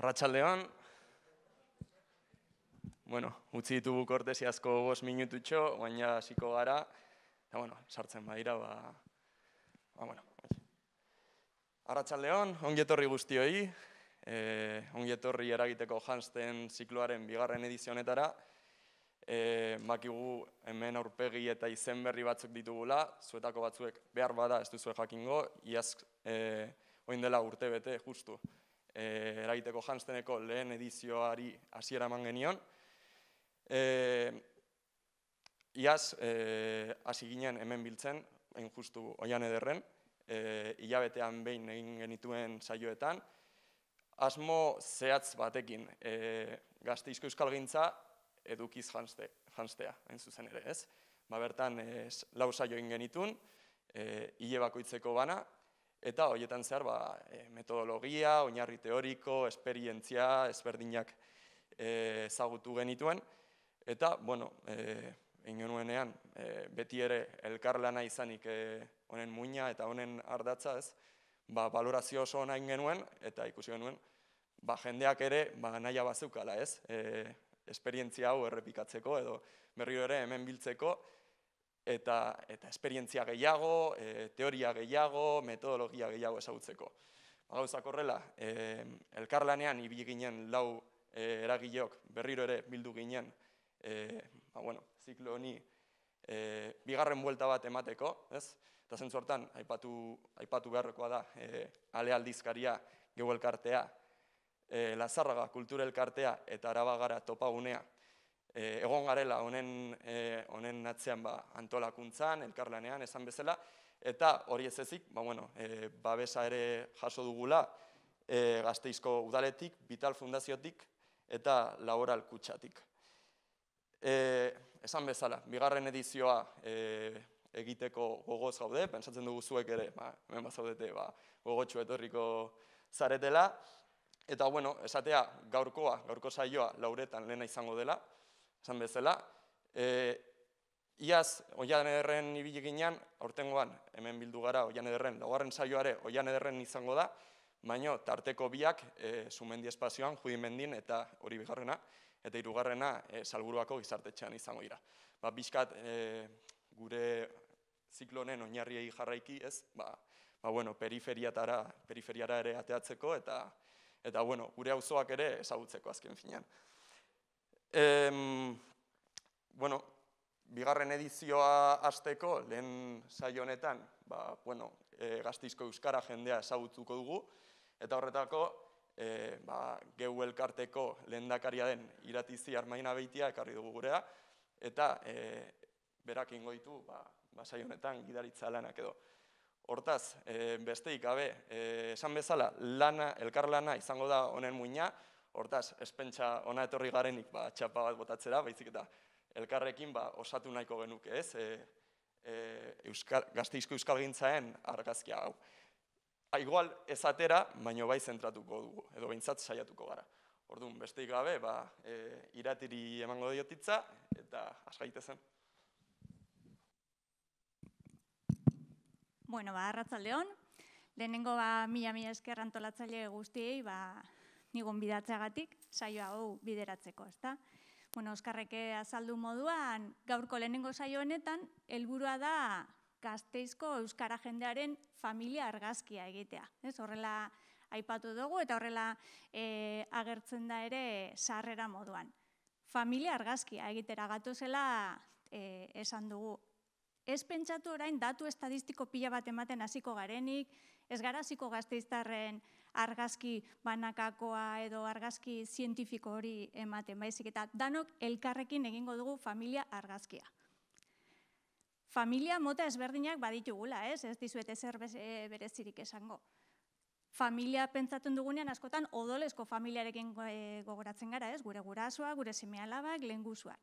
Arratxaldeon, bueno, utzi ditugu kortesi asko bos minututxo, baina hasiko gara, eta bueno, sartzen badira, ba, ba bueno. Arratxaldeon, ongetorri guztioi, e, eh, ongetorri eragiteko jansten zikloaren bigarren edizionetara, e, eh, makigu hemen aurpegi eta izen berri batzuk ditugula, zuetako batzuek behar bada ez duzu jakingo iaz, e, eh, oindela urte bete, justu, Eh, eragiteko jansteneko lehen edizioari hasiera eman genion. E, iaz, eh, hasi ginen hemen biltzen, hain justu oian ederren, e, hilabetean behin egin genituen saioetan, asmo zehatz batekin e, gazteizko euskal gintza edukiz janste, janstea, hain zuzen ere ez. Ba bertan ez, lau saio egin genitun, e, hile bakoitzeko bana, Eta horietan zehar ba, e, metodologia, oinarri teoriko, esperientzia, ezberdinak e, zagutu genituen. Eta, bueno, e, ingenuenean, e, beti ere elkarlana izanik e, honen e, muina eta honen ardatza ez, ba, balorazio oso nahi genuen eta ikusi genuen, ba, jendeak ere ba, nahia ez, e, esperientzia hau errepikatzeko edo berriro ere hemen biltzeko, eta, eta esperientzia gehiago, e, teoria gehiago, metodologia gehiago ezagutzeko. Ba, Gauza korrela, e, elkarlanean ibili ginen lau e, eragileok berriro ere bildu ginen e, ba, bueno, ziklo honi e, bigarren buelta bat emateko, ez? Eta zentzu hortan, aipatu, aipatu beharrekoa da, alealdizkaria ale geu elkartea, Lazarraga kultura elkartea eta arabagara gara topagunea. Eh, egon garela honen e, honen atzean ba, antolakuntzan, elkarlanean, esan bezala, eta hori ez ezik, ba, bueno, e, babesa ere jaso dugula, e, gazteizko udaletik, vital fundaziotik, eta laboral kutsatik. E, esan bezala, bigarren edizioa e, egiteko gogoz gaude, pentsatzen dugu zuek ere, ba, hemen bazaudete, ba, gogotxu etorriko zaretela, Eta bueno, esatea gaurkoa, gaurko saioa lauretan lehena izango dela, esan bezala. E, iaz, oian ederren ibile ginean, aurten hemen bildu gara oian ederren, laugarren saioare oian ederren izango da, baina tarteko biak, e, sumendi espazioan, judin eta hori bigarrena, eta hirugarrena e, salburuako gizartetxean izango dira. Ba, bizkat, e, gure ziklonen oinarriei jarraiki, ez, ba, ba bueno, periferiatara, periferiara ere ateatzeko, eta, eta, bueno, gure auzoak ere ezagutzeko azken finean. Em, bueno, bigarren edizioa hasteko lehen saio honetan, ba, bueno, e, gaztizko euskara jendea ezagutuko dugu, eta horretako, e, ba, geu elkarteko lehen dakaria den iratizi armaina behitia ekarri dugu gurea, eta e, berak ingo ditu, ba, ba saio honetan gidaritza lanak edo. Hortaz, e, beste ikabe, e, esan bezala, lana, elkar lana izango da honen muina, Hortaz, espentsa ona etorri garenik ba, txapa bat botatzera, baizik eta elkarrekin ba, osatu nahiko genuke, ez? E, e, Euskal, gazteizko Euskal Gintzaen argazkia hau. Ha, igual baino bai zentratuko dugu, edo behintzat saiatuko gara. Orduan, beste gabe, ba, e, iratiri emango diotitza, eta asgaite zen. Bueno, ba, arratzaldeon. Lehenengo, ba, mila-mila esker antolatzaile guztiei, ba, nigun bidatzeagatik saioa hau bideratzeko, ezta? Bueno, Euskarreke azaldu moduan, gaurko lehenengo saio honetan helburua da Gasteizko euskara jendearen familia argazkia egitea, ez? Horrela aipatu dugu eta horrela eh, agertzen da ere sarrera moduan. Familia argazkia egitera gatu zela eh, esan dugu Ez pentsatu orain datu estadistiko pila bat ematen hasiko garenik, ez gara hasiko gazteiztarren argazki banakakoa edo argazki zientifiko hori ematen baizik eta danok elkarrekin egingo dugu familia argazkia. Familia mota ezberdinak baditugula, ez? Ez dizuete zer e, berezirik esango. Familia pentsatzen dugunean askotan odolesko familiarekin e, gogoratzen gara, ez? Gure gurasoak, gure semealabak, guzuak.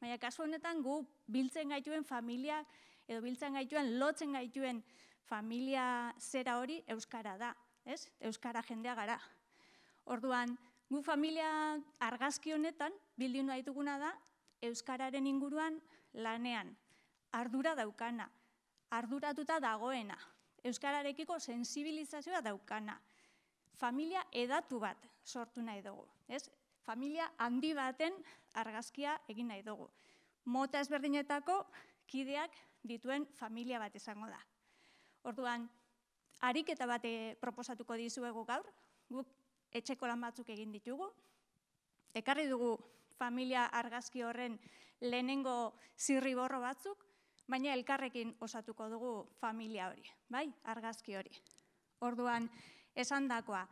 Baina kasu honetan gu biltzen gaituen familia edo biltzen gaituen lotzen gaituen familia zera hori euskara da ez? Euskara jendea gara. Orduan, gu familia argazki honetan bildu nahi duguna da euskararen inguruan lanean ardura daukana, arduratuta dagoena, euskararekiko sensibilizazioa daukana. Familia edatu bat sortu nahi dugu, ez? Familia handi baten argazkia egin nahi dugu. Mota ezberdinetako kideak dituen familia bat izango da. Orduan, ariketa bate eh, proposatuko dizuegu gaur, guk etxeko lan batzuk egin ditugu. Ekarri dugu familia argazki horren lehenengo zirri zirriborro batzuk, baina elkarrekin osatuko dugu familia hori, bai, argazki hori. Orduan, esan dakoa,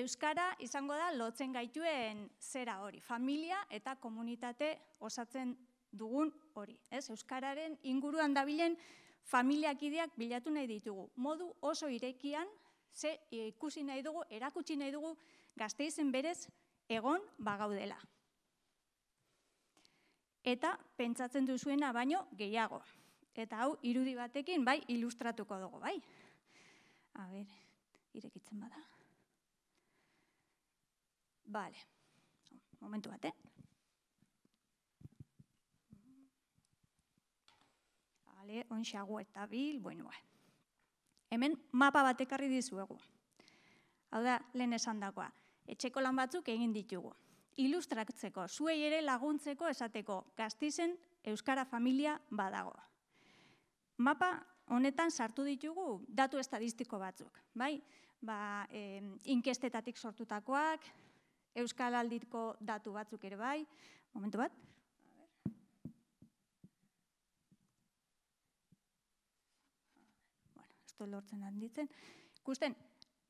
Euskara izango da lotzen gaituen zera hori, familia eta komunitate osatzen dugun hori. Ez? Euskararen inguruan dabilen familiakideak bilatu nahi ditugu. Modu oso irekian, ze ikusi nahi dugu, erakutsi nahi dugu, gazteizen berez, egon bagaudela. Eta pentsatzen duzuena baino gehiago. Eta hau irudi batekin bai ilustratuko dugu, bai? A irekitzen bada. Vale. Momentu bat, eh? Vale, onxago eta bil, bueno, ba. Hemen mapa bat ekarri dizuegu. Hau da, lehen esan dagoa. Etxeko lan batzuk egin ditugu. Ilustratzeko, zuei ere laguntzeko esateko gaztizen Euskara familia badago. Mapa honetan sartu ditugu datu estadistiko batzuk. Bai, ba, eh, inkestetatik sortutakoak, Euskal alditko datu batzuk ere bai. Momentu bat, asko lortzen handitzen. Ikusten,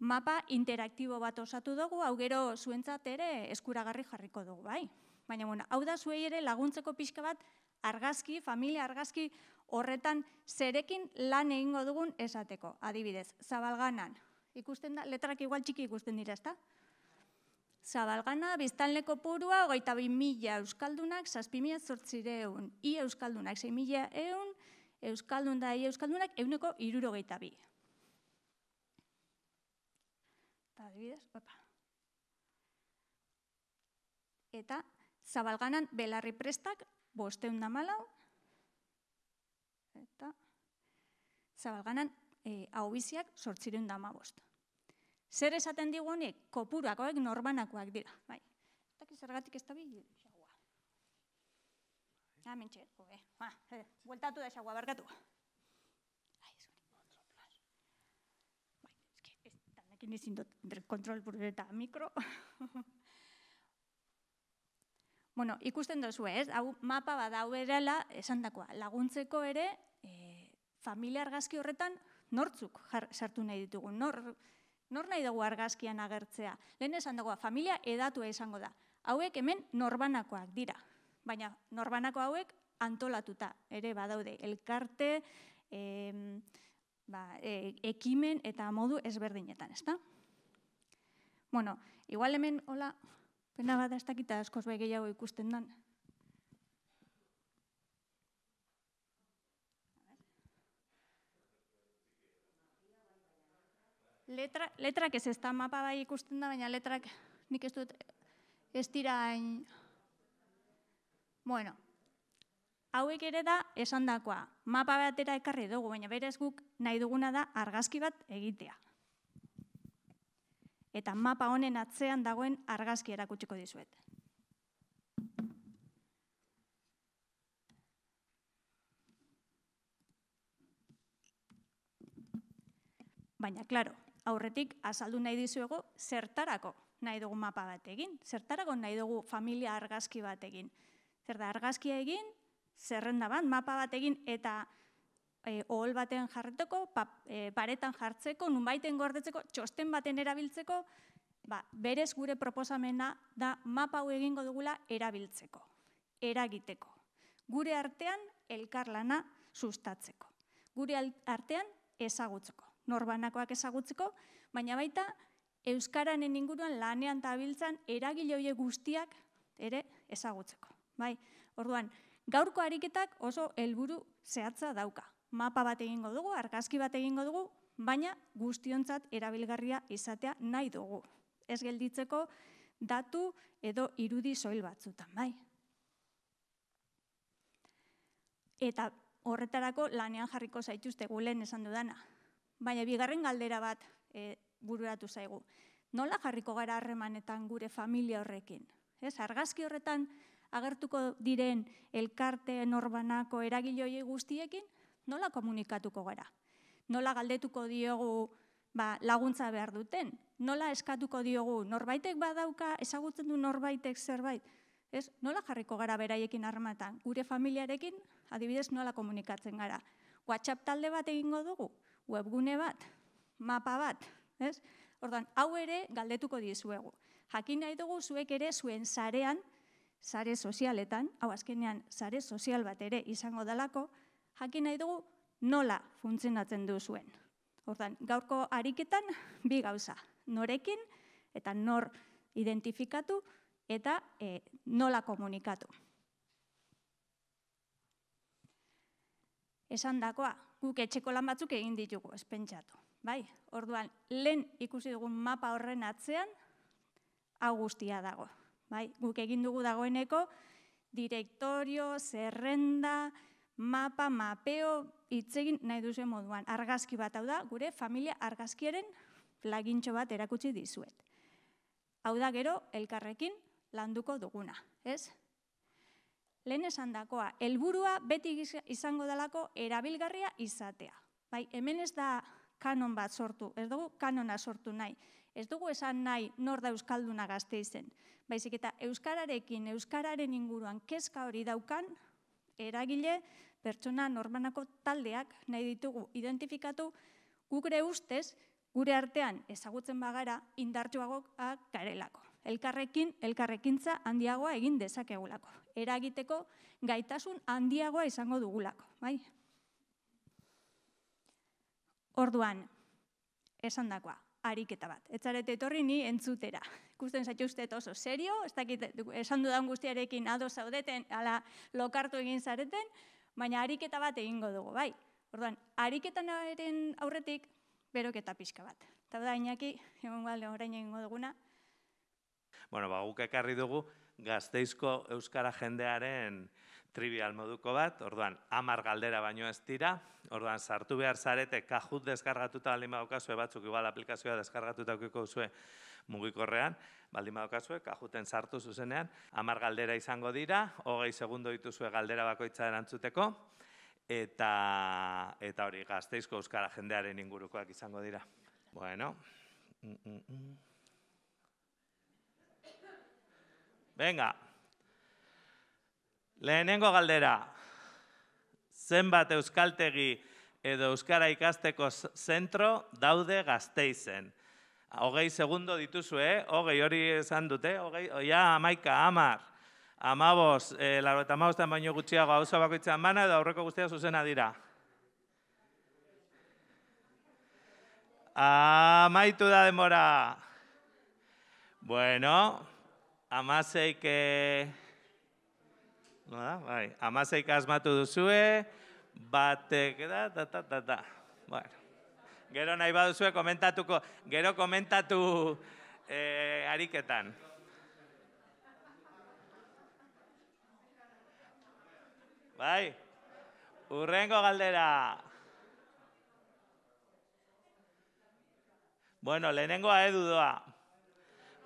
mapa interaktibo bat osatu dugu, hau gero zuentzat ere eskuragarri jarriko dugu, bai. Baina, bueno, hau da zuei ere laguntzeko pixka bat argazki, familia argazki horretan zerekin lan egingo dugun esateko. Adibidez, zabalganan, ikusten da, letrak igual txiki ikusten dira, ezta? Zabalgana, biztanleko purua, hogeita bi mila euskaldunak, saspimia zortzireun, i euskaldunak, zei mila eun, Euskaldun da ere Euskaldunak euneko iruro gehieta bi. Eta zabalganan belarri prestak bosteun da malau. Eta zabalganan hau eh, biziak sortzireun da mabost. Zer esaten digunik, kopurakoek norbanakoak dira. Bai. Eta Zergatik ez da bilbilu. Hemen ah, txer, ah, eh? Ha, zede, bueltatu da ezagua, barkatu. Aizu, hola. ez dut, bai, kontrol mikro. Bueno, ikusten dozu ez, hau mapa bat hau erela, esan dakoa, laguntzeko ere, eh, familia argazki horretan, nortzuk sartu nahi ditugu, nor nahi dugu argazkian agertzea. Lehen esan dagoa, familia edatua esango da. Hauek hemen norbanakoak dira, baina norbanako hauek antolatuta ere badaude elkarte ba, e, ekimen eta modu ezberdinetan, ezta? Bueno, igual hemen, hola, pena bada ez dakita askoz bai gehiago ikusten dan. Letra, letrak ez ez da mapa bai ikusten da, baina letrak nik ez dut ez dira Bueno, hauek ere da esandakoa mapa batera ekarri dugu, baina berez guk nahi duguna da argazki bat egitea. Eta mapa honen atzean dagoen argazki erakutsiko dizuet. Baina, klaro, aurretik azaldu nahi dizuego zertarako nahi dugu mapa batekin, zertarako nahi dugu familia argazki batekin. Zer da, argazkia egin, zerrenda bat, mapa bat egin, eta e, ohol baten jarretuko, pa, e, eh, paretan jartzeko, nunbaiten gordetzeko, txosten baten erabiltzeko, ba, berez gure proposamena da mapa hau egingo dugula erabiltzeko, eragiteko. Gure artean elkarlana sustatzeko. Gure artean ezagutzeko. Norbanakoak ezagutzeko, baina baita Euskararen inguruan lanean eta eragile eragile guztiak ere ezagutzeko bai. Orduan, gaurko ariketak oso helburu zehatza dauka. Mapa bat egingo dugu, argazki bat egingo dugu, baina guztiontzat erabilgarria izatea nahi dugu. Ez gelditzeko datu edo irudi soil batzutan, bai. Eta horretarako lanean jarriko zaituzte gulen esan dudana. Baina bigarren galdera bat e, bururatu zaigu. Nola jarriko gara harremanetan gure familia horrekin? Ez, argazki horretan agertuko diren elkarte, norbanako, eragiloi guztiekin, nola komunikatuko gara? Nola galdetuko diogu ba, laguntza behar duten? Nola eskatuko diogu norbaitek badauka, ezagutzen du norbaitek zerbait? Ez, nola jarriko gara beraiekin armatan? Gure familiarekin, adibidez, nola komunikatzen gara? WhatsApp talde bat egingo dugu? Webgune bat? Mapa bat? Ez? Ordan, hau ere galdetuko dizuegu. Jakin nahi dugu zuek ere zuen zarean sare sozialetan, hau azkenean sare sozial bat ere izango dalako, jakin nahi dugu nola funtzionatzen duzuen. Hortan, gaurko ariketan bi gauza, norekin eta nor identifikatu eta e, nola komunikatu. Esan dakoa, guk etxeko lan batzuk egin ditugu, espentsatu. Bai, orduan, lehen ikusi dugun mapa horren atzean, hau guztia dago bai, guk egin dugu dagoeneko, direktorio, zerrenda, mapa, mapeo, itzegin nahi duzen moduan. Argazki bat hau da, gure familia argazkiaren plagintxo bat erakutsi dizuet. Hau da gero, elkarrekin landuko duguna, ez? Lehen esan dakoa, elburua beti izango dalako erabilgarria izatea. Bai, hemen ez da kanon bat sortu, ez dugu kanona sortu nahi. Ez dugu esan nahi nor da Euskalduna gazte izen. Baizik eta Euskararekin, Euskararen inguruan kezka hori daukan, eragile, pertsona normanako taldeak nahi ditugu identifikatu, gure ustez, gure artean ezagutzen bagara indartuagok garelako. Elkarrekin, elkarrekintza handiagoa egin dezakegulako. Eragiteko gaitasun handiagoa izango dugulako. Bai? Orduan, esan dakoa, ariketa bat. Ez etorri ni entzutera. Ikusten zaitu uste oso serio, ez dakit esan dudan guztiarekin ado zaudeten, ala lokartu egin zareten, baina ariketa bat egingo dugu, bai. Orduan, ariketanaren aurretik, beroketa pixka bat. Eta da, inaki, egon balde horrein egingo duguna. Bueno, ba, guk ekarri dugu, gazteizko Euskara jendearen trivial moduko bat, orduan, amar galdera baino ez dira, orduan, sartu behar zarete, kajut deskargatuta baldin badukazue, batzuk igual aplikazioa deskargatuta okiko zuen mugikorrean, baldin badukazue, kajuten sartu zuzenean, amar galdera izango dira, hogei segundo dituzue galdera bakoitza erantzuteko, eta, eta hori, gazteizko euskara jendearen ingurukoak izango dira. Bueno, mm, mm, mm. venga. Lehenengo galdera, zenbat euskaltegi edo euskara ikasteko zentro daude gazteizen. Hogei segundo dituzu, eh? Hogei hori esan dute, eh? hogei, oia, amaika, amar, amaboz, eh, laro eta amabozten baino gutxiago, hau zabakoitzean bana edo aurreko guztia zuzena dira. Amaitu da demora. Bueno, amazeik Eh... Bada, bai. Amazeik asmatu duzue, batek, da, da, da, da, da. Bueno. Gero nahi baduzue komentatuko, gero komentatu eh, ariketan. Bai, urrengo galdera. Bueno, lehenengoa edu eh, doa.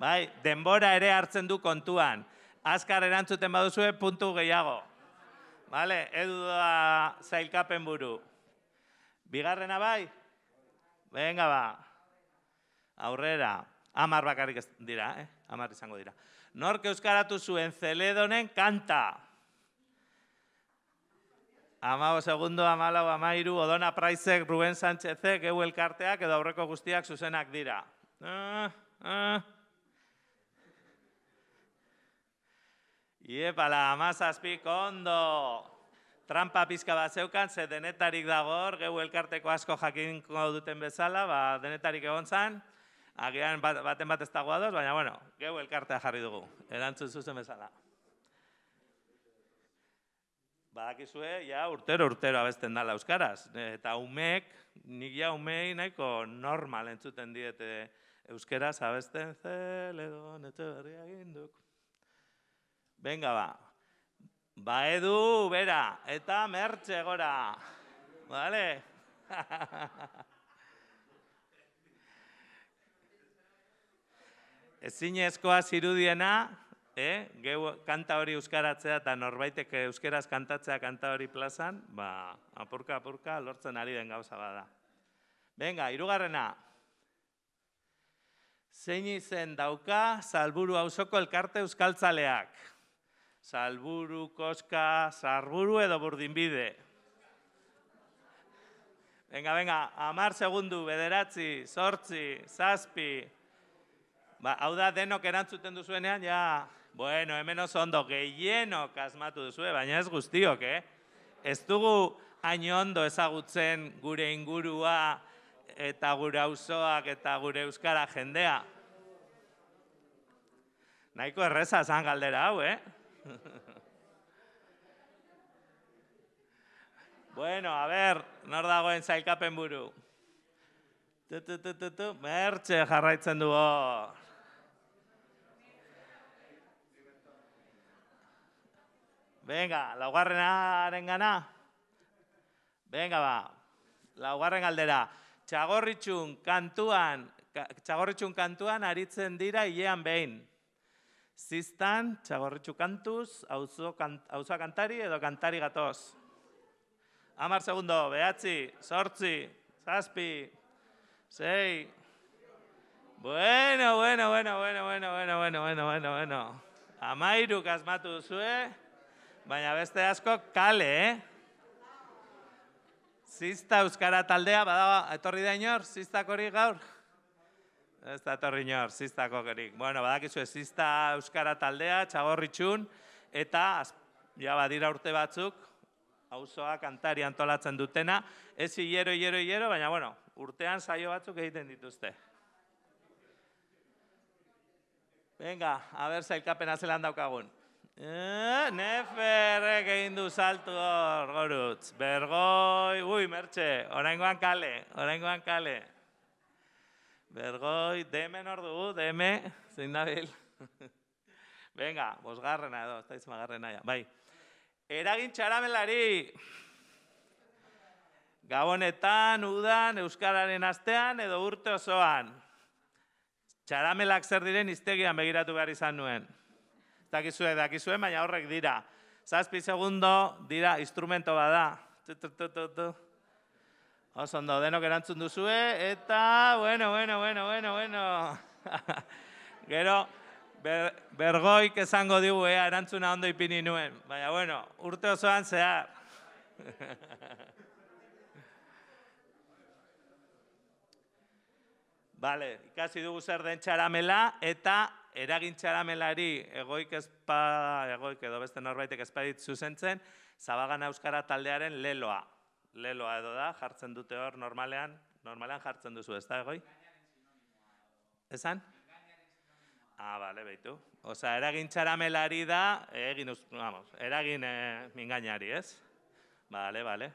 Bai, denbora ere hartzen du kontuan azkar erantzuten baduzue, eh, puntu gehiago. Vale, edu da zailkapen buru. Bigarrena bai? Venga ba. Aurrera. Amar bakarrik dira, eh? Amar izango dira. Nork euskaratu zuen zeledonen kanta. Amago segundo, amalau, amairu, Odona Praizek, Ruben Sánchezek, Ewel Karteak, edo aurreko guztiak zuzenak dira. Ah, ah. Iepala, amazazpi, ondo! Trampa pizka bat zeukan, ze denetarik dagor, gehu elkarteko asko jakinko duten bezala, ba, denetarik egon zan, agian bat, baten bat ez baina, bueno, gehu elkartea jarri dugu, erantzun zuzen bezala. Badakizue, ja, urtero, urtero abesten dala Euskaraz, eta umek, nik ja umei nahiko normal entzuten diete Euskaraz abesten zeledon, etxe berriak Benga, ba. Ba edu, bera, eta mertxe gora. Vale? Ezin ezkoa zirudiena, eh? Geu kanta hori euskaratzea eta norbaitek euskeraz kantatzea kanta hori plazan, ba, apurka, apurka, lortzen ari den gauza bada. Benga, irugarrena. Zein izen dauka, salburu hausoko elkarte euskaltzaleak. Euskaltzaleak. Salburu, koska, sarburu edo burdinbide. Venga, venga, amar segundu, bederatzi, sortzi, zazpi. Ba, hau da, denok erantzuten duzuenean, ja, bueno, hemen oso ondo gehieno kasmatu duzue, baina ez guztiok, eh? Ez dugu hain ondo ezagutzen gure ingurua eta gure auzoak eta gure euskara jendea. Naiko erreza zan galdera hau, eh? bueno, a ver, nor dagoen zailkapen buru. Tu, tu, tu, tu, tu. Mertxe jarraitzen du hor. Venga, laugarrenaren gana. Venga, ba. Laugarren galdera. Txagorritxun kantuan, ka, kantuan aritzen dira hilean behin. Ziztan, txagorritxu kantuz, hauzo kant, kantari edo kantari gatoz. Amar segundo, behatzi, sortzi, zazpi, zei. Bueno, bueno, bueno, bueno, bueno, bueno, bueno, bueno, bueno, bueno. Amairu kasmatu zue, baina beste asko kale, eh? Zizta Euskara taldea, badaba, etorri da inor, ziztak hori Gaur. Ez da torri ziztako gerik. Bueno, badakizu ez zizta Euskara taldea, txagorritxun, eta ja badira urte batzuk, auzoak kantari antolatzen dutena, ez hilero, hilero, hilero, baina bueno, urtean saio batzuk egiten dituzte. Venga, a ber zailkapen azelan daukagun. E, egin du saltu hor, gorutz. Bergoi, ui, mertxe, orain kale, orain kale. Bergoi, deme nor dugu, deme, zein dabil. Venga, bosgarrena edo, ez da bai. Eragin txaramelari! Gabonetan, udan, euskararen astean edo urte osoan. Txaramelak zer diren iztegian begiratu behar izan nuen. dakizue, dakizue, baina horrek dira. Zazpi segundo, dira, instrumento bada. Oso ondo, denok erantzun duzue, eta bueno, bueno, bueno, bueno, bueno. Gero, bergoik esango digu, ea, eh, erantzuna ondo ipini nuen. Baina, bueno, urte osoan zehar. Bale, ikasi dugu zer den txaramela, eta eragin txaramelari egoik ezpa, egoik edo beste norbaitek ezpa ditzu zabagana zabagan euskara taldearen leloa leloa edo da, jartzen dute hor normalean, normalean jartzen duzu, ez da, egoi? Esan? Ah, bale, behitu. Osa, eragin txaramelari da, egin, vamos, eragin e, mingainari, ez? Bale, bale.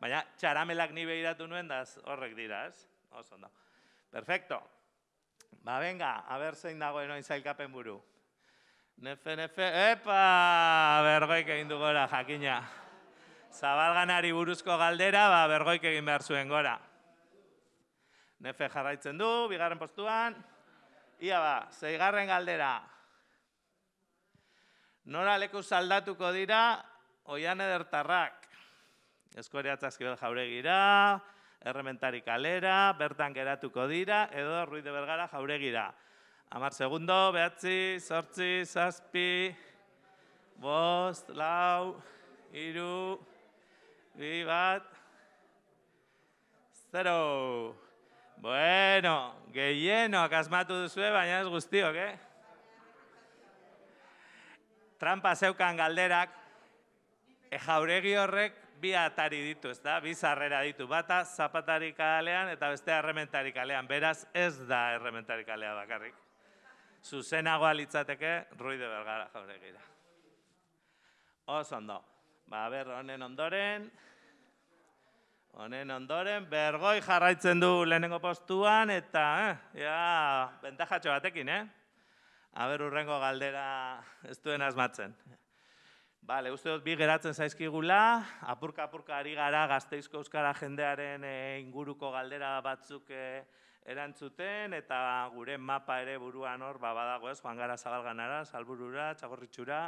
Baina, txaramelak ni behiratu nuen, da horrek dira, ez? Oso, da. Perfecto. Ba, venga, haber zein dagoen oin zailkapen buru. Nefe, nefe, epa! Bergoik egin dugora, gora, jakina. Zabalganari buruzko galdera, ba, bergoik egin behar zuen gora. Nefe jarraitzen du, bigarren postuan. Ia ba, zeigarren galdera. Nora leku zaldatuko dira, oian edertarrak. Eskoria atzazkibel jaure gira, errementari kalera, bertan geratuko dira, edo ruide bergara jaure gira. Amar segundo, behatzi, sortzi, zazpi, bost, lau, iru, Bi bat. Zero. Bueno, gehienoak asmatu duzue, baina ez guztiok, eh? Trampa zeukan galderak, jauregi horrek bi atari ditu, ez da? Bi zarrera ditu, bata zapatarik alean eta beste errementarik alean. Beraz, ez da errementarik alea bakarrik. Zuzenagoa litzateke, ruide bergara jauregira. Oso ondo. Ba, berro honen ondoren, Honen ondoren, bergoi jarraitzen du lehenengo postuan, eta, eh, ja, bentajatxo batekin, eh? Haber urrengo galdera ez duen asmatzen. Bale, uste dut, bi geratzen zaizkigula, apurka-apurka ari gara gazteizko euskara jendearen eh, inguruko galdera batzuk eh, erantzuten, eta gure mapa ere buruan hor, babadago ez, joan gara zabalganara, salburura, txagorritxura,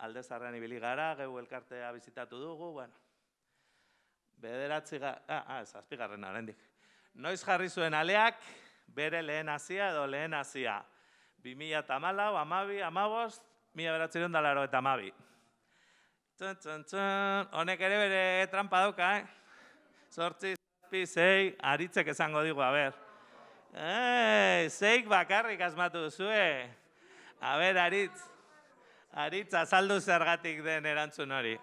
alde ibili gara, gehu elkartea bizitatu dugu, bueno, bederatzi ga, ah, ah, garrena, Noiz jarri zuen aleak, bere lehen hasia edo lehen hasia. Bi mila eta malau, amabi, amabost, mila beratzi duen eta amabi. honek ere bere trampa dauka, eh? Zortzi, zei, aritzek esango digu, a ber. zeik bakarrik asmatu zue. A ber, aritz. Aritz, azaldu zergatik den erantzun hori.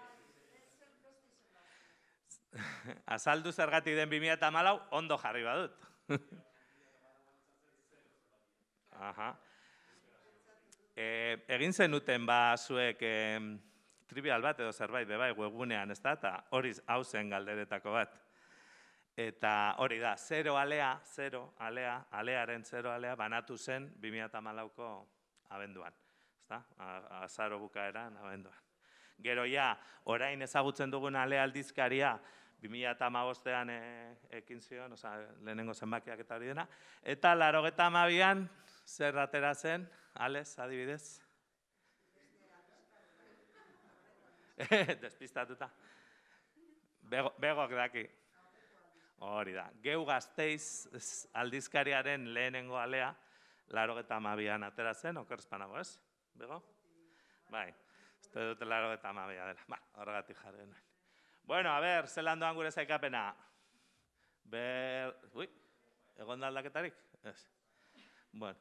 Azaldu zergatik den 2014 ondo jarri badut. Aha. E, egin zenuten ba zuek e, trivial bat edo zerbait be bai webgunean, ezta? Ta hori hau zen galderetako bat. Eta hori da, zero alea, zero alea, alearen zero alea banatu zen 2014ko abenduan, ezta? Azaro bukaeran abenduan. Gero ja, orain ezagutzen dugun alea aldizkaria, 2008an eh, ekin zion, oza, lehenengo zenbakiak eta hori dena. Eta laro geta amabian, zer ratera zen, adibidez? Despistatuta. Begoak daki. Hori da, geu gazteiz aldizkariaren lehenengo alea, laro geta amabian atera zen, okerzpanago ez? Bego? Bai, ez dut laro geta amabia dela. Ba, horregatik jarri Bueno, a ver, ze lan gure zaikapena. Ber... Ui, egon da aldaketarik? Bueno,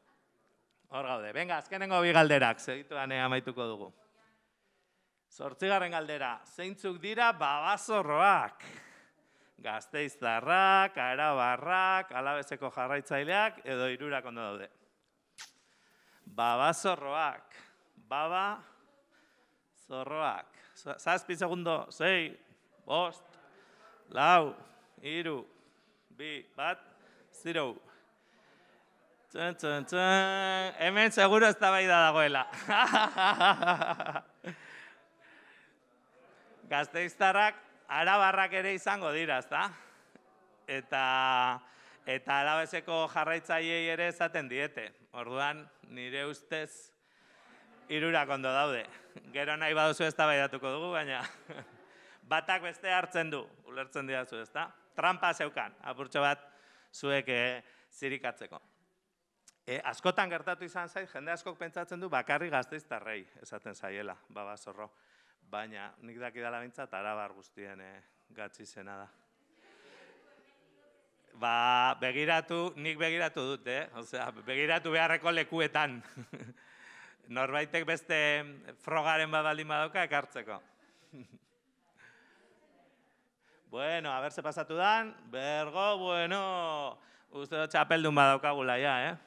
hor gaude. Venga, azkenengo bi galderak, segitu eh, amaituko dugu. Zortzigarren galdera, zeintzuk dira babazorroak. Gazteiztarrak, arabarrak, alabezeko jarraitzaileak, edo irurak ondo daude. Babazorroak, baba, zorroak. Zazpi segundo, zei, bost, lau, iru, bi, bat, zero. hemen seguro ez bai da dagoela. Gazteiztarrak, arabarrak ere izango dira, ezta? Eta, eta alabezeko jarraitzaiei ere esaten diete. Orduan, nire ustez, irurak ondo daude. Gero nahi baduzu ez bai datuko dugu, baina... batak beste hartzen du, ulertzen dira zu, ezta? Trampa zeukan, apurtxo bat zuek e, zirikatzeko. E, askotan gertatu izan zait, jende askok pentsatzen du bakarri gazteiztarrei, esaten zaiela, baba zorro. Baina nik daki dala bintzat, arabar guztien e, gatzi zena da. Ba, begiratu, nik begiratu dut, eh? Osea, begiratu beharreko lekuetan. Norbaitek beste frogaren badalima doka ekartzeko. Bueno, a ver se pasatu dan. Bergo, bueno. Uste dut txapeldun badaukagula, ja, eh?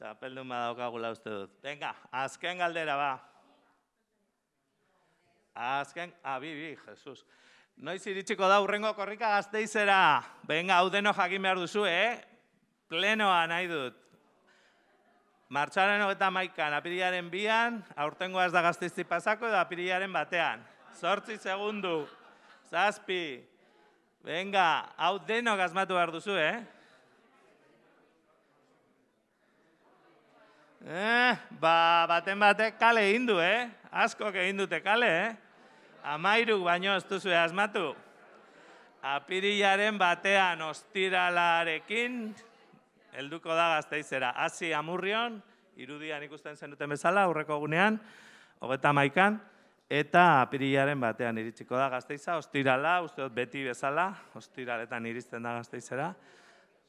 Txapeldun badaukagula uste dut. Venga, azken galdera, ba. Azken, abibi, ah, bi, Jesus. Noiz iritsiko da urrengo korrika gazteizera. Venga, hau deno jakin behar duzu, eh? Plenoa nahi dut. Martxaren hogeta maikan, apirilaren bian, aurtengo ez da gazteizti pasako edo apirilaren batean. Zortzi segundu. Zazpi. Venga, hau deno gazmatu behar duzu, eh? Eh, ba, baten batek kale hindu, eh? Asko ke kale, eh? Amairu baino ez duzu asmatu. Apirillaren batean ostiralarekin, helduko da gazteizera. Asi amurrion, irudian ikusten zenuten bezala, aurreko gunean, hogeta maikan. Eta apirilaren batean iritsiko da gazteiza, ostirala, uste dut beti bezala, ostiraletan iristen da gazteizera.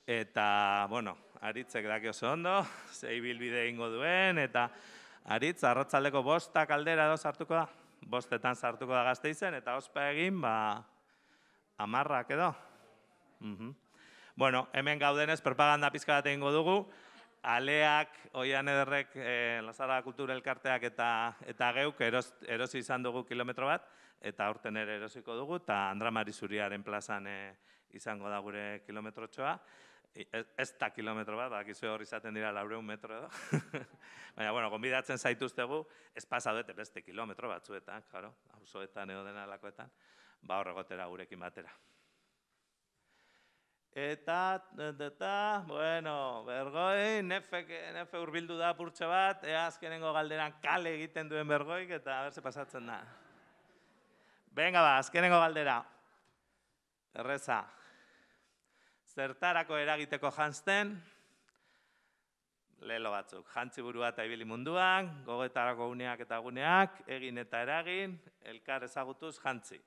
Eta, bueno, aritzek daki oso ondo, zei bilbide ingo duen, eta aritz, arratzaldeko bosta kaldera edo sartuko da. Bostetan sartuko da gazteizen, eta ospa egin, ba, amarrak edo. Mhm. Bueno, hemen gaudenez, perpaganda pizkagatea ingo dugu aleak, oian ederrek, eh, Lazara Kultura Elkarteak eta, eta geuk erosi izan dugu kilometro bat, eta aurten ere erosiko dugu, eta Andra zuriaren plazan eh, izango da gure kilometro txoa. Ez, da kilometro bat, bak hori izaten dira laureun metro edo. Baina, bueno, konbidatzen zaituztegu, ez pasa pasadoete beste kilometro batzuetan, claro, hauzoetan edo dena lakoetan, ba horregotera gurekin batera. Eta, eta, bueno, bergoi, nefek, nefe urbildu da burtxe bat, ea azkenengo galderan kale egiten duen bergoik, eta berze pasatzen da. Benga ba, azkenengo galdera. Erreza. Zertarako eragiteko jantzen, lelo batzuk, jantzi burua eta ibili munduan, gogetarako uneak eta guneak, egin eta eragin, elkar ezagutuz jantzi.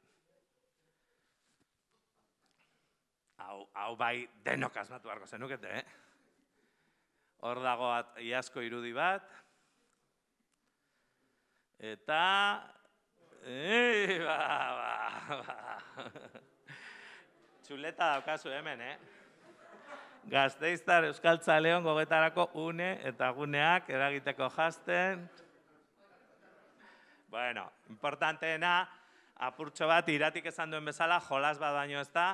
hau, hau bai denok asmatu harko zenukete, eh? Hor dago at, irudi bat. Eta... E, ba, ba, ba. Txuleta daukazu hemen, eh? Gazteiztar Euskal Txaleon gogetarako une eta guneak eragiteko jazten. Bueno, importanteena, apurtxo bat, iratik esan duen bezala, jolas bat ez da,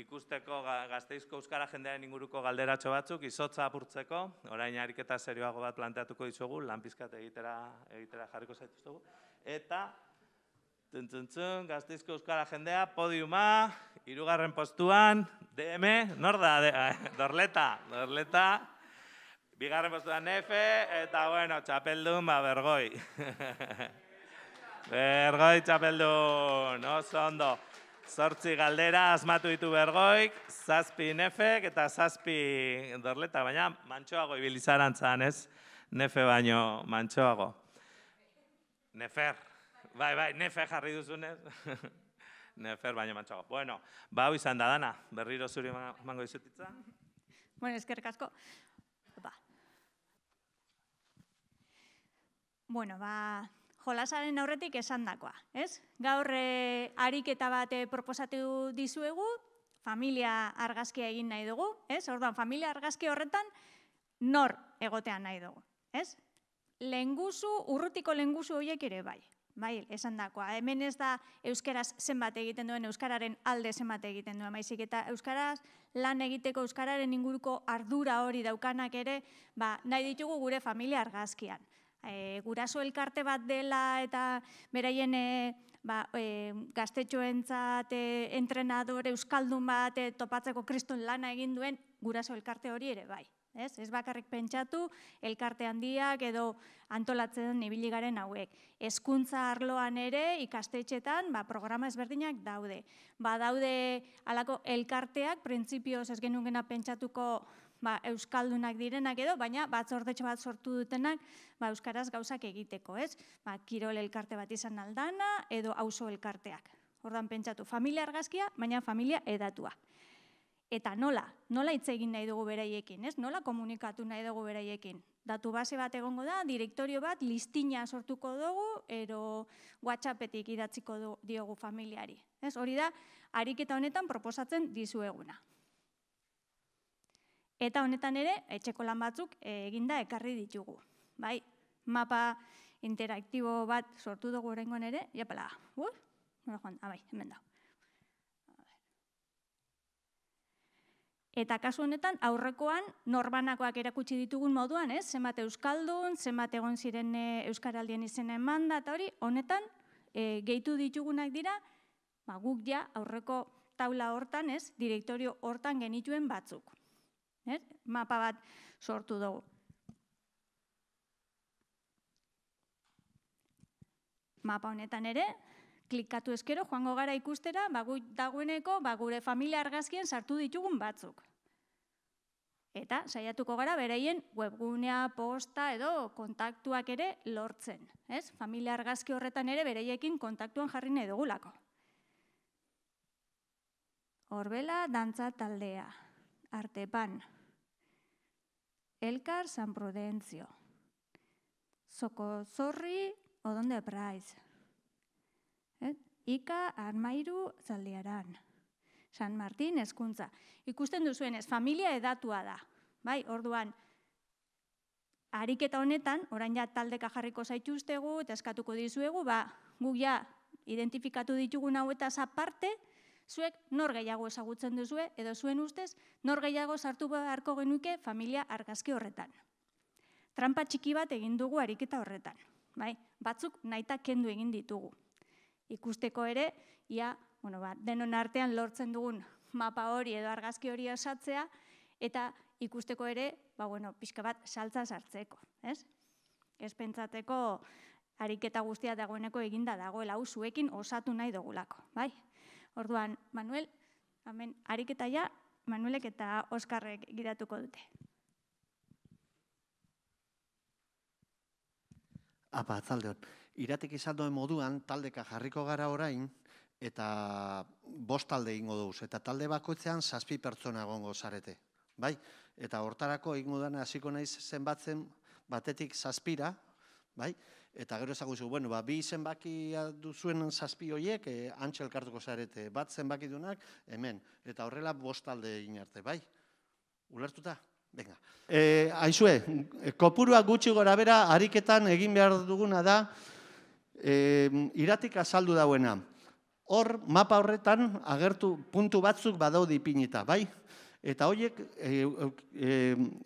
ikusteko gazteizko euskara jendearen inguruko galderatxo batzuk, izotza apurtzeko, orain ariketa serioago bat planteatuko ditugu, lanpizkat egitera, egitera jarriko zaituztugu, eta Tuntzuntzun, gazteizko euskara jendea, podiuma, irugarren postuan, DM, nor da, de, eh, dorleta, dorleta, bigarren postuan F, eta bueno, txapeldun, ba, bergoi. bergoi, txapeldun, oso ondo. Zortzi galdera asmatu ditu bergoik, zazpi nefek eta zazpi dorleta, baina mantxoago ibilizaran ez? Nefe baino mantxoago. Nefer, bai, bai, nefer jarri duzunez, Nefer baino mantxoago. Bueno, bau ba, izan da dana, berriro zuri mango izutitza. Bueno, ezker Ba. Bueno, ba, jolasaren aurretik esandakoa, ez? Gaur eh, ariketa bat eh, proposatu dizuegu, familia argazkia egin nahi dugu, ez? Orduan, familia argazki horretan nor egotean nahi dugu, ez? Lenguzu, urrutiko lenguzu horiek ere bai. Bai, esan dakoa. Hemen ez da euskaraz zenbat egiten duen, euskararen alde zenbat egiten duen. Baizik eta euskaraz lan egiteko euskararen inguruko ardura hori daukanak ere, ba, nahi ditugu gure familia argazkian e, guraso elkarte bat dela eta beraien e, ba, e, gaztetxoentzat e, entrenador euskaldun bat e, topatzeko kriston lana egin duen guraso elkarte hori ere bai. Ez, ez bakarrik pentsatu, elkarte handiak edo antolatzen ibili garen hauek. Hezkuntza arloan ere ikastetxetan ba, programa ezberdinak daude. Ba, daude halako elkarteak, printzipioz ez genuen gena pentsatuko ba, euskaldunak direnak edo, baina batzordetxo bat sortu dutenak ba, euskaraz gauzak egiteko, ez? Ba, kirol elkarte bat izan aldana edo auzo elkarteak. Ordan pentsatu, familia argazkia, baina familia edatua. Eta nola, nola hitz egin nahi dugu beraiekin, ez? Nola komunikatu nahi dugu beraiekin? Datu base bat egongo da, direktorio bat, listina sortuko dugu, ero WhatsAppetik idatziko diogu familiari. Ez? Hori da, ariketa honetan proposatzen dizueguna. Eta honetan ere, etxeko lan batzuk eh, eginda ekarri ditugu. Bai, mapa interaktibo bat sortu dugu horrengoan ere, japala, uh, nola joan, abai, ah, hemen da. Eta kasu honetan, aurrekoan, norbanakoak erakutsi ditugun moduan, ez? Zenbat euskaldun, zenbat egon ziren eh, euskaraldien izena eman eta hori, honetan, eh, gehitu ditugunak dira, ba, guk ja, aurreko taula hortan, ez? Direktorio hortan genituen batzuk. Ez? Eh? Mapa bat sortu dugu. Mapa honetan ere, klikatu eskero, joango gara ikustera, bagu dagoeneko, bagure familia argazkien sartu ditugun batzuk. Eta saiatuko gara bereien webgunea, posta edo kontaktuak ere lortzen. Ez? Familia argazki horretan ere bereiekin kontaktuan jarri nahi dugulako. Horbela, dantza taldea artepan. Elkar San Prudentzio. Zoko zorri odonde praiz. Eh? Ika armairu zaldiaran. San Martin eskuntza. Ikusten duzuen ez, familia edatua da. Bai, orduan, ariketa honetan, orain ja taldeka jarriko zaituztegu eta eskatuko dizuegu, ba, guk ja identifikatu ditugun hau eta aparte, zuek nor gehiago ezagutzen duzue, edo zuen ustez, nor gehiago sartu beharko genuke familia argazki horretan. Trampa txiki bat egin dugu ariketa horretan, bai, batzuk naita kendu egin ditugu. Ikusteko ere, ia, bueno, ba, denon artean lortzen dugun mapa hori edo argazki hori osatzea, eta ikusteko ere, ba, bueno, pixka bat saltza sartzeko, ez? Ez pentsateko ariketa guztia dagoeneko eginda dagoela, hau zuekin osatu nahi dogulako, bai, Orduan, Manuel, hemen ariketa ja, Manuelek eta Oskarrek gidatuko dute. Apa, atzalde hon. Iratik izan duen moduan, taldeka jarriko gara orain, eta bost talde ingo duz, eta talde bakoitzean zazpi pertsona egongo zarete. Bai? Eta hortarako ingo dana hasiko naiz zenbatzen batetik zazpira, bai? Bai? Eta gero ezagun zu, bueno, ba, bi zenbakia duzuen zazpi horiek, e, antxel kartuko zarete, bat zenbaki dunak, hemen. Eta horrela bostalde egin arte, bai? Ulertuta? Venga. E, aizue, kopurua gutxi gora bera, ariketan egin behar duguna da, e, iratik azaldu dauena. Hor, mapa horretan, agertu puntu batzuk badaudi dipinita, bai? Eta horiek, e, e,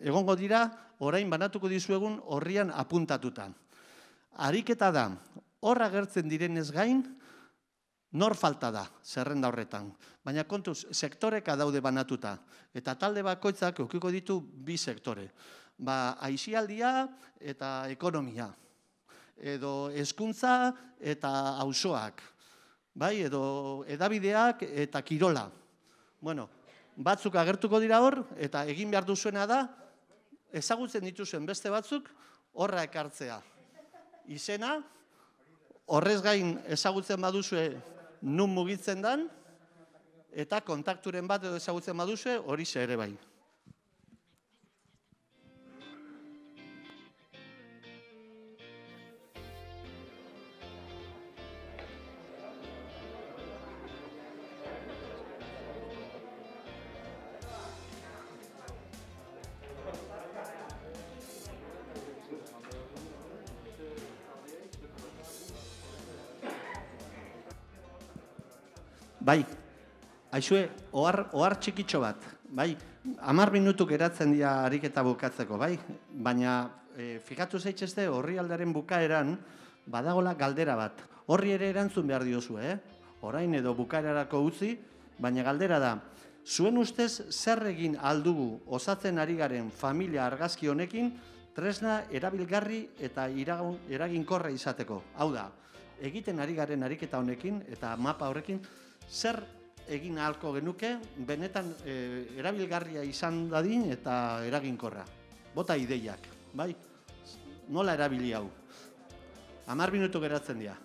egongo dira, orain banatuko dizuegun horrian apuntatutan ariketa da, hor agertzen direnez gain, nor falta da, zerren da horretan. Baina kontuz, sektoreka daude banatuta. Eta talde bakoitzak okiko ditu bi sektore. Ba, aizialdia eta ekonomia. Edo eskuntza eta hausoak. Bai, edo edabideak eta kirola. Bueno, batzuk agertuko dira hor, eta egin behar duzuena da, ezagutzen dituzuen beste batzuk, horra ekartzea izena, horrez gain ezagutzen baduzue nun mugitzen dan, eta kontakturen bat edo ezagutzen baduzue hori ere bai. Bai, aizue, ohar, ohar txikitxo bat, bai, hamar minutu geratzen dira ariketa bukatzeko, bai, baina e, eh, fikatu zaitxezte horri aldaren bukaeran badagola galdera bat. Horri ere erantzun behar diozu, eh? Orain edo bukaerarako utzi, baina galdera da. Zuen ustez zer egin aldugu osatzen ari garen familia argazki honekin tresna erabilgarri eta iragun, eraginkorra izateko. Hau da, egiten ari garen ariketa honekin eta mapa horrekin zer egin ahalko genuke, benetan e, erabilgarria izan dadin eta eraginkorra. Bota ideiak, bai? Nola erabili hau? Amar minutu geratzen dira.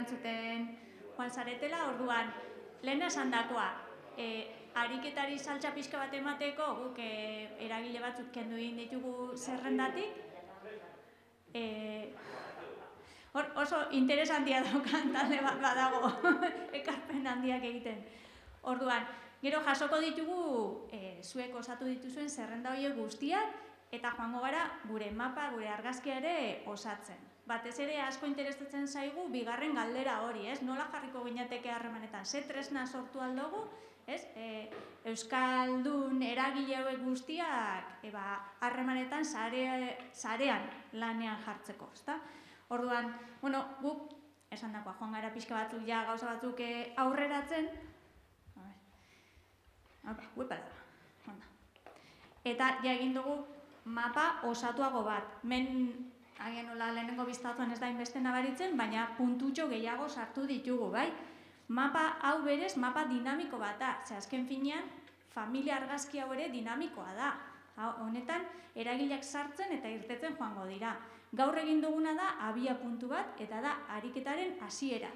erantzuten Juan zaretela, orduan, lehena esan dakoa, e, ariketari saltza pixka bat emateko, guk e, eragile batzuk kendu egin ditugu zerrendatik. E, or, oso interesantia daukan bat badago, ekarpen handiak egiten. Orduan, gero jasoko ditugu e, zuek osatu dituzuen zerrenda horiek guztiak, eta joango gara gure mapa, gure argazkia ere osatzen batez ere asko interesatzen zaigu bigarren galdera hori, ez? Nola jarriko ginateke harremanetan? Ze tresna sortu aldugu, ez? E, Euskaldun eragile guztiak eba harremanetan sare, sarean lanean jartzeko, ezta? Orduan, bueno, guk esan dakoa, joan gara pixka batzu ja gauza batzuk e, aurreratzen. Hupa, ah, ba, Eta ja egin dugu mapa osatuago bat. Men agian nola, lehenengo biztatuan ez da inbesten abaritzen, baina puntutxo gehiago sartu ditugu, bai? Mapa hau berez, mapa dinamiko bat da, ze azken finean, familia argazki hau ere dinamikoa da. Honetan, eragilak sartzen eta irtetzen joango dira. Gaur egin duguna da, abia puntu bat, eta da, ariketaren hasiera.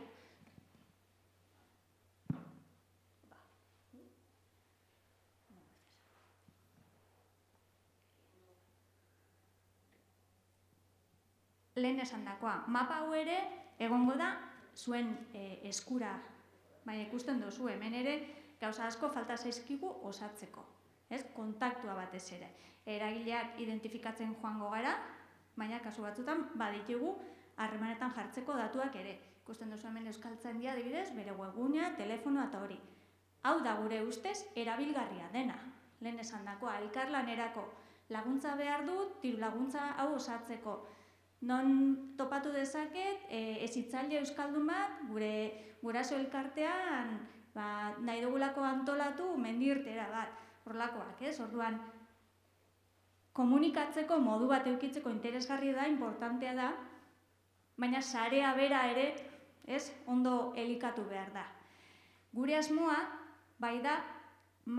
lehen esan dakoa. Mapa hau ere, egongo da, zuen e, eskura, baina ikusten duzu, hemen ere, gauza asko falta zaizkigu osatzeko. Ez, kontaktua batez ere. Eragileak identifikatzen joango gara, baina kasu batzutan baditugu harremanetan jartzeko datuak ere. Ikusten duzu hemen euskaltzen dia adibidez, bere webgunea, telefono eta hori. Hau da gure ustez erabilgarria dena. Lehen esan dako, alkarlanerako laguntza behar du, diru laguntza hau osatzeko non topatu dezaket e, eh, ezitzaile euskaldun bat gure guraso elkartean ba, nahi dugulako antolatu mendirtera bat horlakoak ez orduan komunikatzeko modu bat eukitzeko interesgarri da importantea da baina sarea bera ere ez ondo elikatu behar da gure asmoa bai da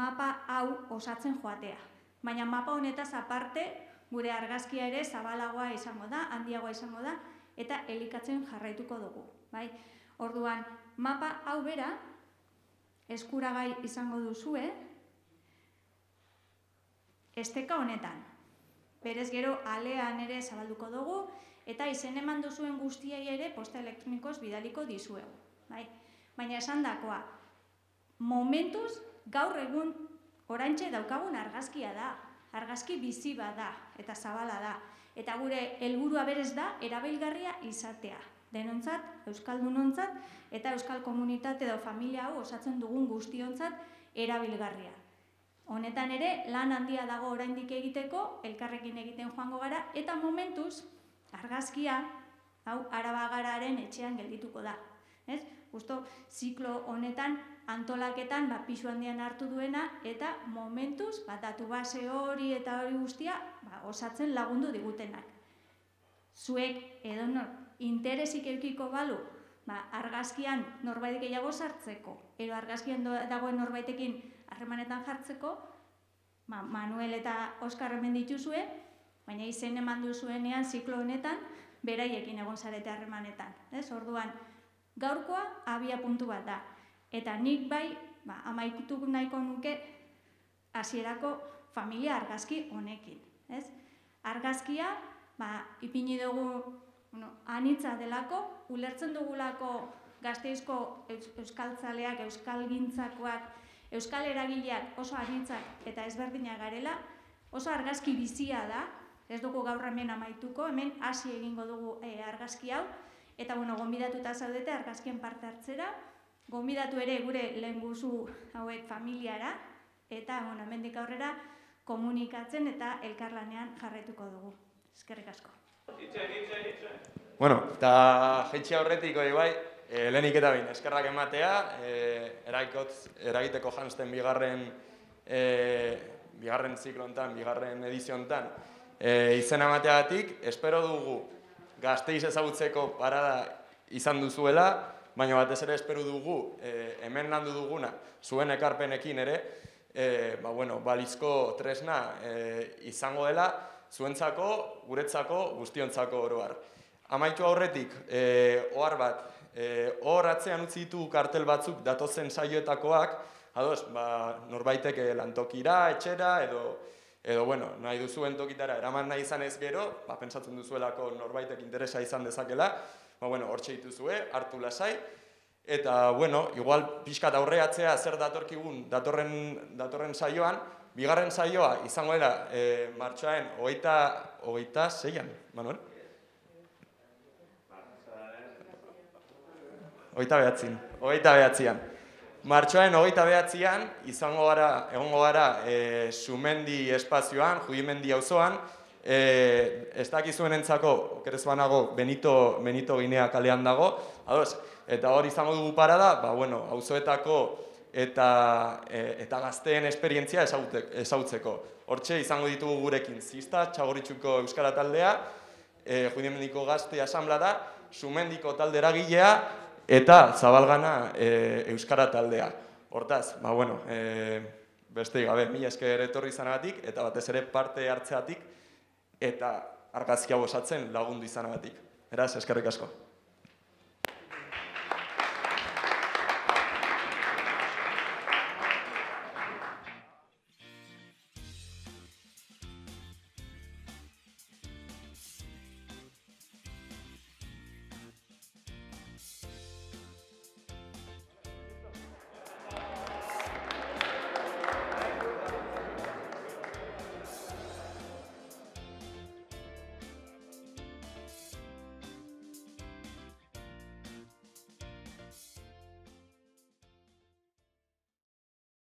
mapa hau osatzen joatea baina mapa honetaz aparte gure argazkia ere zabalagoa izango da, handiagoa izango da, eta elikatzen jarraituko dugu. Bai? Orduan, mapa hau bera, eskuragai izango duzue, esteka honetan. Berez gero, alean ere zabalduko dugu, eta izen eman duzuen guztiei ere posta elektronikoz bidaliko dizuegu. Bai? Baina esan dakoa, momentuz gaur egun orantxe daukagun argazkia da, argazki bizi bada eta zabala da. Eta gure helburua berez da erabilgarria izatea. Denontzat, euskaldunontzat eta euskal komunitate edo familia hau osatzen dugun guztiontzat erabilgarria. Honetan ere lan handia dago oraindik egiteko, elkarrekin egiten joango gara eta momentuz argazkia hau Arabagararen etxean geldituko da, ez? Justo ziklo honetan antolaketan ba, pisu handian hartu duena eta momentuz batatu base hori eta hori guztia ba, osatzen lagundu digutenak. Zuek edo interesik eukiko balu ba, argazkian norbait egiago sartzeko, edo argazkian dagoen norbaitekin harremanetan jartzeko, ba, Manuel eta Oskar hemen dituzue, baina izen eman zuenean ziklo honetan, beraiekin egon zarete harremanetan. Ez, orduan, gaurkoa abia puntu bat da. Eta nik bai, ba, amaikutu nahiko nuke hasierako familia argazki honekin. Ez? Argazkia, ba, ipini dugu bueno, anitza delako, ulertzen dugulako gazteizko euskaltzaleak, euskalgintzakoak, euskal eragileak oso anitza eta ezberdina garela, oso argazki bizia da, ez dugu gaur hemen amaituko, hemen hasi egingo dugu e, argazki hau, eta bueno, gonbidatuta zaudete argazkien parte hartzera, gombidatu ere gure lehen guzu hauek familiara, eta bueno, emendik aurrera komunikatzen eta elkarlanean jarretuko dugu. Eskerrik asko. Bueno, eta jentsi aurretik hori bai, e, lehenik eta bain, eskerrak ematea, e, eraikotz, eragiteko jantzen bigarren e, bigarren ziklontan, bigarren ediziontan, e, izen amateagatik, espero dugu gazteiz ezagutzeko parada izan duzuela, baina batez ere espero dugu e, hemen landu duguna zuen ekarpenekin ere e, ba, bueno, balizko tresna e, izango dela zuentzako, guretzako, guztiontzako oroar. Amaitu aurretik, e, ohar bat, e, ohar atzean utzi kartel batzuk datozen saioetakoak, ados, ba, norbaiteke lantokira, etxera, edo, edo bueno, nahi duzuen tokitara eraman nahi izan ez gero, ba, pentsatzen duzuelako norbaitek interesa izan dezakela, Ba, bueno, hortxe dituzue, hartu lasai. Eta, bueno, igual pixka aurreatzea zer datorkigun datorren, datorren saioan, bigarren saioa izango dela e, eh, martxoaen hogeita, hogeita zeian, Manuel? Hogeita behatzin, hogeita behatzian. Martxoaren hogeita behatzian, izango gara, egongo gara, e, sumendi espazioan, juimendi auzoan, E, ez dakizuen entzako, okerez banago, Benito, Benito Ginea kalean dago, ados, eta hori izango dugu parada, ba, bueno, auzoetako eta, eh, eta gazteen esperientzia ezautzeko. Hortxe izango ditugu gurekin zista, txagoritzuko Euskara taldea, e, Mendiko gazte asamla da, Sumendiko talde eta zabalgana e, Euskara taldea. Hortaz, ba, bueno, e, beste gabe, mila esker etorri izanagatik, eta batez ere parte hartzeatik, eta argazkia bosatzen lagundu izanagatik. Eraz, eskerrik asko.